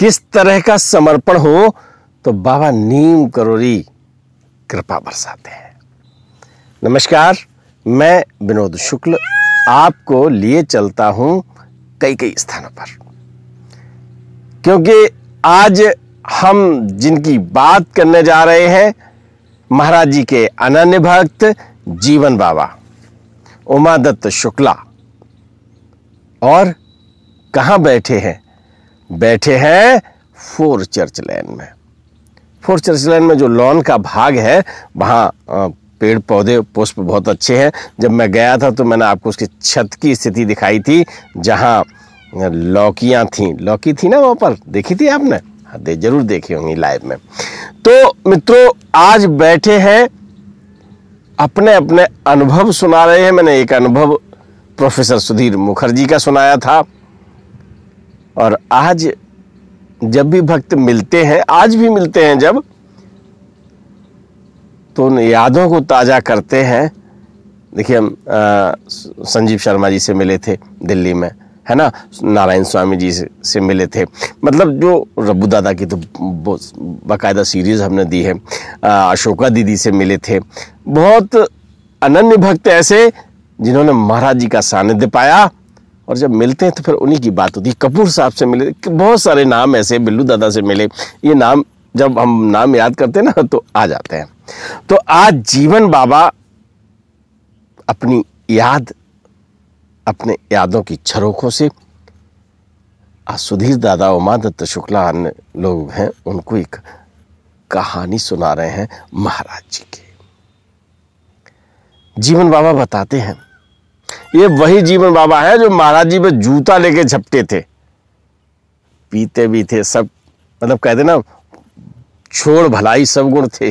किस तरह का समर्पण हो तो बाबा नीम करोरी कृपा बरसाते हैं नमस्कार मैं विनोद शुक्ल आपको लिए चलता हूं कई कई स्थानों पर क्योंकि आज हम जिनकी बात करने जा रहे हैं महाराज जी के अनन्य भक्त जीवन बाबा उमादत्त शुक्ला और कहां बैठे हैं बैठे हैं फोर चर्च लैन में फोर चर्च लैन में जो लॉन का भाग है वहाँ पेड़ पौधे पुष्प बहुत अच्छे हैं जब मैं गया था तो मैंने आपको उसकी छत की स्थिति दिखाई थी जहाँ लौकियाँ थीं लौकी थी ना वहाँ पर देखी थी आपने हाँ दे जरूर देखी होंगी लाइव में तो मित्रों आज बैठे हैं अपने अपने अनुभव सुना रहे हैं मैंने एक अनुभव प्रोफेसर सुधीर मुखर्जी का सुनाया था और आज जब भी भक्त मिलते हैं आज भी मिलते हैं जब तो उन यादों को ताज़ा करते हैं देखिए हम संजीव शर्मा जी से मिले थे दिल्ली में है ना नारायण स्वामी जी से, से मिले थे मतलब जो रब्बू दादा की तो बाकायदा सीरीज़ हमने दी है अशोका दीदी से मिले थे बहुत अनन्य भक्त ऐसे जिन्होंने महाराज जी का सानिध्य पाया और जब मिलते हैं तो फिर उन्हीं की बात होती है कपूर साहब से मिले बहुत सारे नाम ऐसे बिल्लू दादा से मिले ये नाम जब हम नाम याद करते हैं ना तो आ जाते हैं तो आज जीवन बाबा अपनी याद अपने यादों की छरोखों से आज सुधीर दादा उमा दत्त शुक्ला अन्य लोग हैं उनको एक कहानी सुना रहे हैं महाराज जी की जीवन बाबा बताते हैं ये वही जीवन बाबा है जो महाराज जी में जूता लेके झपटे थे पीते भी थे सब मतलब कहते ना छोड़ भलाई सब गुण थे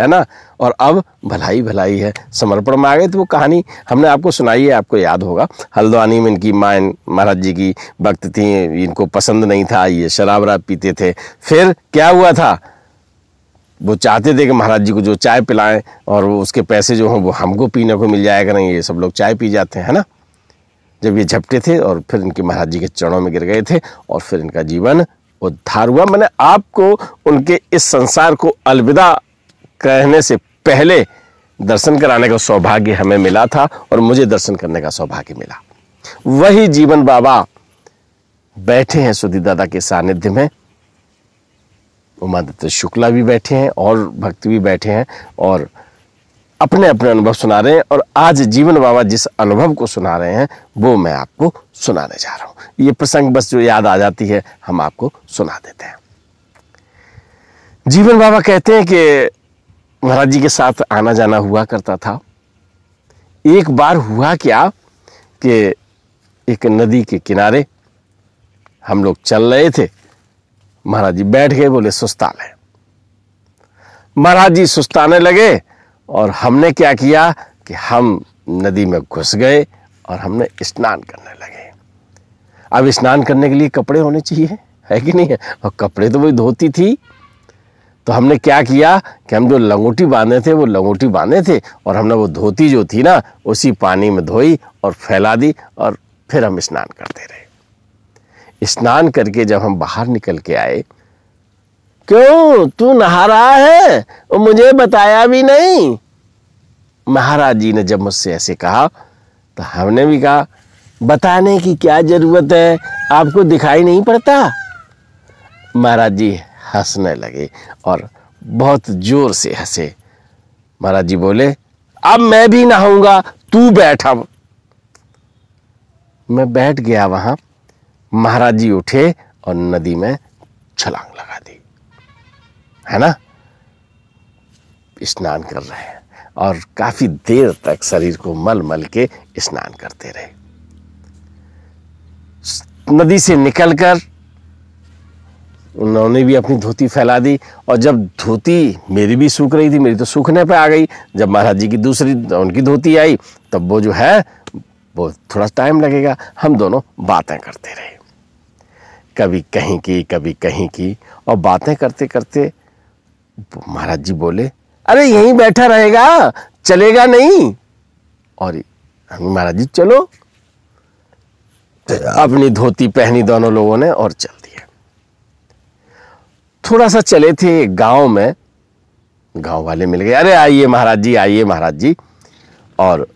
है ना और अब भलाई भलाई है समर्पण में आ गए तो वो कहानी हमने आपको सुनाई है आपको याद होगा हल्द्वानी में इनकी माँ महाराज जी की भक्त थी इनको पसंद नहीं था ये शराब वराब पीते थे फिर क्या हुआ था वो चाहते थे कि महाराज जी को जो चाय पिलाएं और उसके पैसे जो हों वो हमको पीने को मिल जाएगा नहीं ये सब लोग चाय पी जाते हैं ना जब ये झपटे थे और फिर इनके महाराज जी के चरणों में गिर गए थे और फिर इनका जीवन उद्धार हुआ मैंने आपको उनके इस संसार को अलविदा कहने से पहले दर्शन कराने का सौभाग्य हमें मिला था और मुझे दर्शन करने का सौभाग्य मिला वही जीवन बाबा बैठे हैं सुधी दादा के सानिध्य में उमादत्त शुक्ला भी बैठे हैं और भक्त भी बैठे हैं और अपने अपने अनुभव सुना रहे हैं और आज जीवन बाबा जिस अनुभव को सुना रहे हैं वो मैं आपको सुनाने जा रहा हूँ ये प्रसंग बस जो याद आ जाती है हम आपको सुना देते हैं जीवन बाबा कहते हैं कि महाराज जी के साथ आना जाना हुआ करता था एक बार हुआ क्या कि एक नदी के किनारे हम लोग चल रहे थे महाराज जी बैठ गए बोले सुस्ता ले महाराज जी सुस्ताने लगे और हमने क्या किया कि हम नदी में घुस गए और हमने स्नान करने लगे अब स्नान करने के लिए कपड़े होने चाहिए है कि नहीं है और कपड़े तो वही धोती थी तो हमने क्या किया कि हम जो लंगोटी बांधे थे वो लंगोटी बांधे थे और हमने वो धोती जो थी ना उसी पानी में धोई और फैला दी और फिर हम स्नान करते रहे स्नान करके जब हम बाहर निकल के आए क्यों तू नहा रहा है और मुझे बताया भी नहीं महाराज जी ने जब मुझसे ऐसे कहा तो हमने भी कहा बताने की क्या ज़रूरत है आपको दिखाई नहीं पड़ता महाराज जी हंसने लगे और बहुत जोर से हंसे महाराज जी बोले अब मैं भी नहाऊंगा तू बैठा मैं बैठ गया वहां महाराज जी उठे और नदी में छलांग लगा दी है ना स्नान कर रहे हैं और काफी देर तक शरीर को मल मल के स्नान करते रहे नदी से निकलकर उन्होंने भी अपनी धोती फैला दी और जब धोती मेरी भी सूख रही थी मेरी तो सूखने पे आ गई जब महाराज जी की दूसरी उनकी धोती आई तब वो जो है वो थोड़ा टाइम लगेगा हम दोनों बातें करते रहे कभी कहीं की कभी कहीं की और बातें करते करते महाराज जी बोले अरे यहीं बैठा रहेगा चलेगा नहीं और महाराज जी चलो अपनी धोती पहनी दोनों लोगों ने और चल दिया थोड़ा सा चले थे गांव में गांव वाले मिल गए अरे आइए महाराज जी आइए महाराज जी और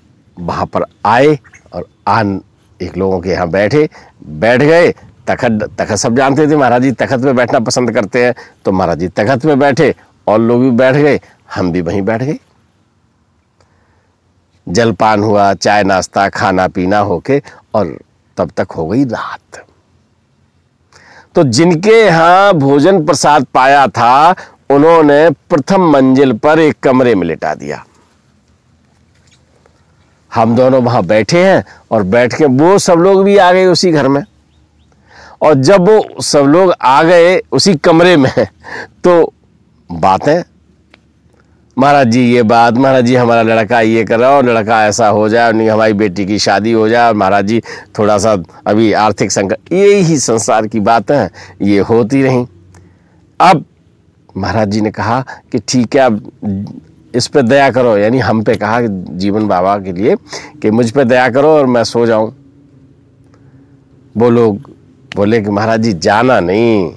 वहां पर आए और आन एक लोगों के यहाँ बैठे बैठ गए तखत तखत सब जानते थे महाराज जी तखत में बैठना पसंद करते हैं तो महाराज जी तखत में बैठे और लोग भी बैठ गए हम भी वहीं बैठ गए जलपान हुआ चाय नाश्ता खाना पीना होके और तब तक हो गई रात तो जिनके यहां भोजन प्रसाद पाया था उन्होंने प्रथम मंजिल पर एक कमरे में लिटा दिया हम दोनों वहां बैठे हैं और बैठ के वो सब लोग भी आ गए उसी घर में और जब वो सब लोग आ गए उसी कमरे में तो बातें महाराज जी ये बात महाराज जी हमारा लड़का ये कर रहा और लड़का ऐसा हो जाए और नहीं हमारी बेटी की शादी हो जाए और महाराज जी थोड़ा सा अभी आर्थिक संकट ये ही संसार की बातें हैं ये होती रहीं अब महाराज जी ने कहा कि ठीक है अब इस पर दया करो यानी हम पे कहा जीवन बाबा के लिए कि मुझ पे दया करो और मैं सो जाऊं वो लोग बोले कि महाराज जी जाना नहीं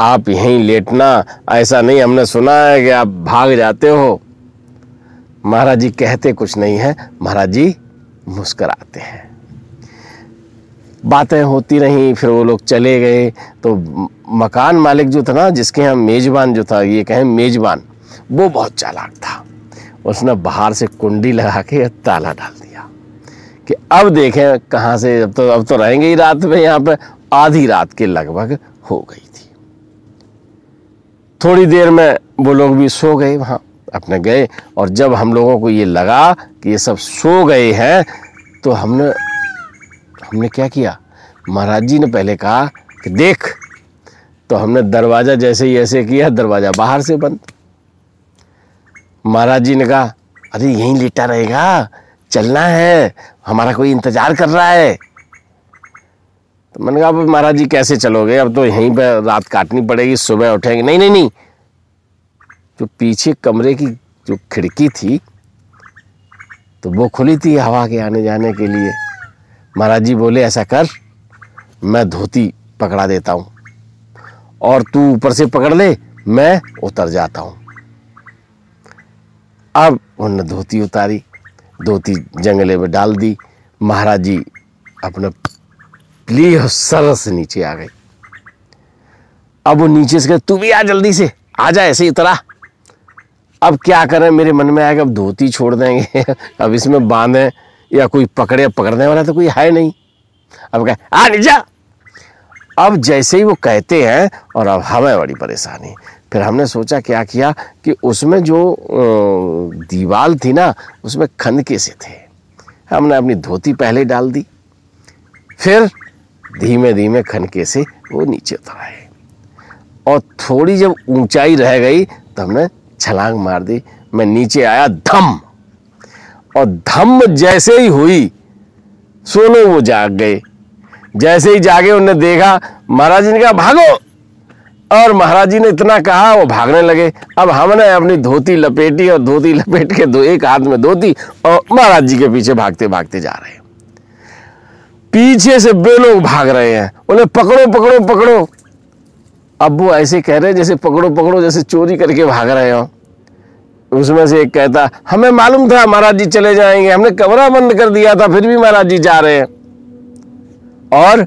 आप यहीं लेटना ऐसा नहीं हमने सुना है कि आप भाग जाते हो महाराज जी कहते कुछ नहीं है महाराज जी मुस्कराते हैं बातें होती रहीं फिर वो लोग चले गए तो मकान मालिक जो था ना जिसके यहाँ मेज़बान जो था ये कहें मेज़बान वो बहुत चालाक था उसने बाहर से कुंडी लगा के ताला डाल दिया कि अब देखें कहाँ से अब तो अब तो रहेंगे ही रात में यहाँ पे आधी रात के लगभग हो गई थी थोड़ी देर में वो लोग भी सो गए वहां अपने गए और जब हम लोगों को ये लगा कि ये सब सो गए हैं तो हमने हमने क्या किया महाराज जी ने पहले कहा कि देख तो हमने दरवाज़ा जैसे ही ऐसे किया दरवाज़ा बाहर से बंद महाराज जी ने कहा अरे यहीं लेटा रहेगा चलना है हमारा कोई इंतज़ार कर रहा है तो मैंने कहा अब महाराज जी कैसे चलोगे अब तो यहीं पर रात काटनी पड़ेगी सुबह उठेंगे नहीं नहीं नहीं जो पीछे कमरे की जो खिड़की थी तो वो खुली थी हवा के आने जाने के लिए महाराज जी बोले ऐसा कर मैं धोती पकड़ा देता हूँ और तू ऊपर से पकड़ ले मैं उतर जाता हूँ अब उन्होंने धोती उतारी धोती जंगले में डाल दी महाराज जी अपने निकली और सर से नीचे आ गई अब वो नीचे से तू भी आ जल्दी से आ जा ऐसे ही अब क्या करें मेरे मन में आएगा अब धोती छोड़ देंगे अब इसमें बांधें या कोई पकड़े पकड़ने वाला तो कोई है नहीं अब कहे आ नीचा अब जैसे ही वो कहते हैं और अब हमें बड़ी परेशानी फिर हमने सोचा क्या किया कि उसमें जो दीवाल थी ना उसमें खनके से थे हमने अपनी धोती पहले डाल दी फिर धीमे धीमे खनके से वो नीचे उतर आए और थोड़ी जब ऊंचाई रह गई तो हमने छलांग मार दी मैं नीचे आया धम और धम जैसे ही हुई सोलो वो जाग गए जैसे ही जागे उन्हें देखा महाराज जी ने कहा भागो और महाराज जी ने इतना कहा वो भागने लगे अब हमने अपनी धोती लपेटी और धोती लपेट के दो एक हाथ में धोती और महाराज जी के पीछे भागते भागते जा रहे हैं पीछे से बे लोग भाग रहे हैं बोले पकड़ो पकड़ो पकड़ो अब वो ऐसे कह रहे हैं जैसे पकड़ो पकड़ो जैसे चोरी करके भाग रहे हो उसमें से एक कहता हमें मालूम था महाराज जी चले जाएंगे हमने कमरा बंद कर दिया था फिर भी महाराज जी जा रहे हैं और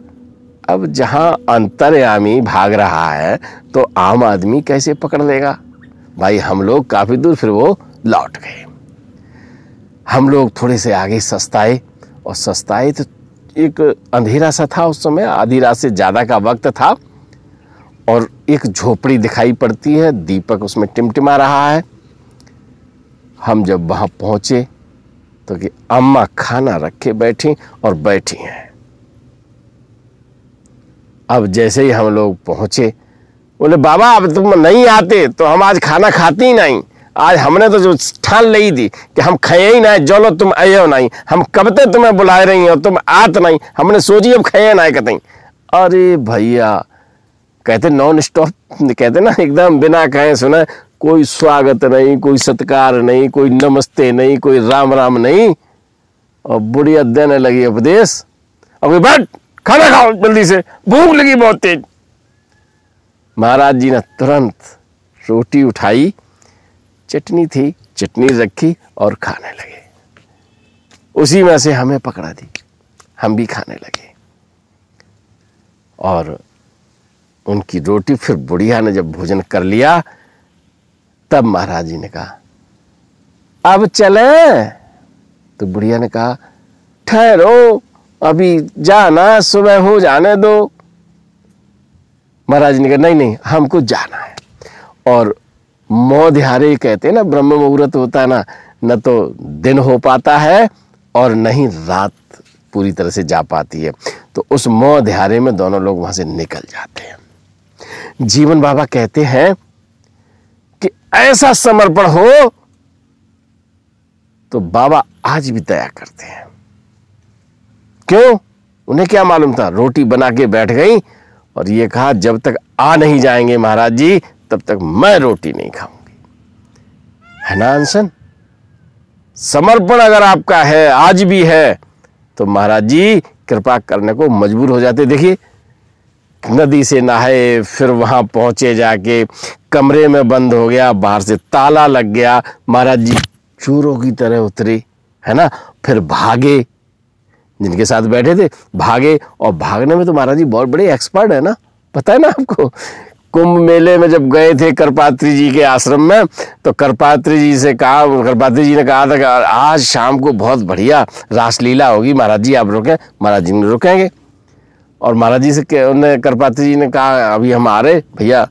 अब जहां अंतर्यामी भाग रहा है तो आम आदमी कैसे पकड़ लेगा भाई हम लोग काफ़ी दूर फिर वो लौट गए हम लोग थोड़े से आगे सस्ताए और सस्ताए तो एक अंधेरा सा था उस समय आधी रात से ज़्यादा का वक्त था और एक झोपड़ी दिखाई पड़ती है दीपक उसमें टिमटिमा रहा है हम जब वहाँ पहुँचे तो कि अम्मा खाना रखे बैठी और बैठी हैं अब जैसे ही हम लोग पहुँचे बोले बाबा अब तुम नहीं आते तो हम आज खाना खाती ही नहीं आज हमने तो जो ठान ले दी कि हम खे ही नहीं जो तुम आए हो नहीं हम कब तक तुम्हें बुलाए रही हो तुम आत नहीं हमने सोची अब खे ना कत अरे भैया कहते नॉन स्टॉप कहते ना एकदम बिना कहे सुना कोई स्वागत नहीं कोई सत्कार नहीं कोई नमस्ते नहीं कोई राम राम नहीं और बुढ़िया देने लगी उपदेश अभी बैठ खाना खाओ जल्दी से भूख लगी बहुत तेज महाराज जी ने तुरंत रोटी उठाई चटनी थी चटनी रखी और खाने लगे उसी में से हमें पकड़ा दी हम भी खाने लगे और उनकी रोटी फिर बुढ़िया ने जब भोजन कर लिया तब महाराज जी ने कहा अब चले तो बुढ़िया ने कहा ठहरो अभी जाना सुबह हो जाने दो महाराज ने कहा नहीं नहीं हमको जाना है और मौधारे कहते हैं ना ब्रह्म मुहूर्त होता है ना न तो दिन हो पाता है और न ही रात पूरी तरह से जा पाती है तो उस मौधारे में दोनों लोग वहां से निकल जाते हैं जीवन बाबा कहते हैं कि ऐसा समर्पण हो तो बाबा आज भी दया करते हैं क्यों उन्हें क्या मालूम था रोटी बना के बैठ गई और ये कहा जब तक आ नहीं जाएंगे महाराज जी तब तक मैं रोटी नहीं खाऊंगी है ना अनशन समर्पण अगर आपका है आज भी है तो महाराज जी कृपा करने को मजबूर हो जाते देखिए नदी से नहाए फिर वहां पहुंचे जाके कमरे में बंद हो गया बाहर से ताला लग गया महाराज जी चूरों की तरह उतरे है ना फिर भागे जिनके साथ बैठे थे भागे और भागने में तो महाराज जी बहुत बड़े एक्सपर्ट है ना पता है ना आपको कुंभ मेले में जब गए थे करपात्री जी के आश्रम में तो करपात्री जी से कहा करपात्री जी ने कहा था कि आज शाम को बहुत बढ़िया रासलीला होगी महाराज जी आप रुकें महाराज जी ने रुकेंगे और महाराज जी से उन्हें करपात्री जी ने कहा अभी हम आ रहे भैया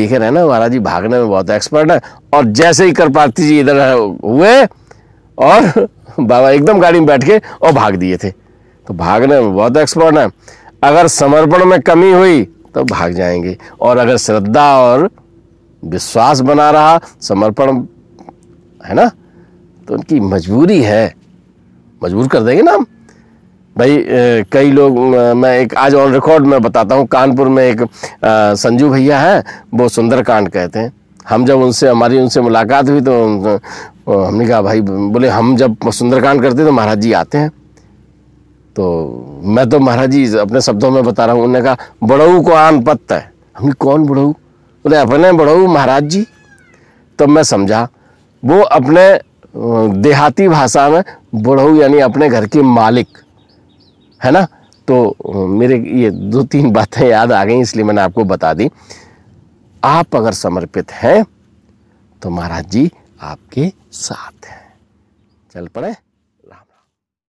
देखे रहे ना महाराज जी भागने में बहुत एक्सपर्ट है और जैसे ही करपात्री जी इधर हुए और बाबा एकदम गाड़ी में बैठ के और भाग दिए थे तो भागने में बहुत एक्सपर्ट है अगर समर्पण में कमी हुई तो भाग जाएंगे और अगर श्रद्धा और विश्वास बना रहा समर्पण है ना तो उनकी मजबूरी है मजबूर कर देंगे ना हम भाई कई लोग मैं एक आज ऑन रिकॉर्ड में बताता हूँ कानपुर में एक संजू भैया हैं वो सुंदरकांड कहते हैं हम जब उनसे हमारी उनसे मुलाकात हुई तो हमने कहा भाई बोले हम जब सुंदरकांड करते तो महाराज जी आते हैं तो मैं तो महाराज जी अपने शब्दों में बता रहा हूँ उन्होंने कहा बड़ऊ को आन पत्ता है हम कौन बड़ऊ बोले अपने बड़ऊ महाराज जी तो मैं समझा वो अपने देहाती भाषा में बड़ऊ यानी अपने घर के मालिक है ना तो मेरे ये दो तीन बातें याद आ गई इसलिए मैंने आपको बता दी आप अगर समर्पित हैं तो महाराज जी आपके साथ हैं चल पड़े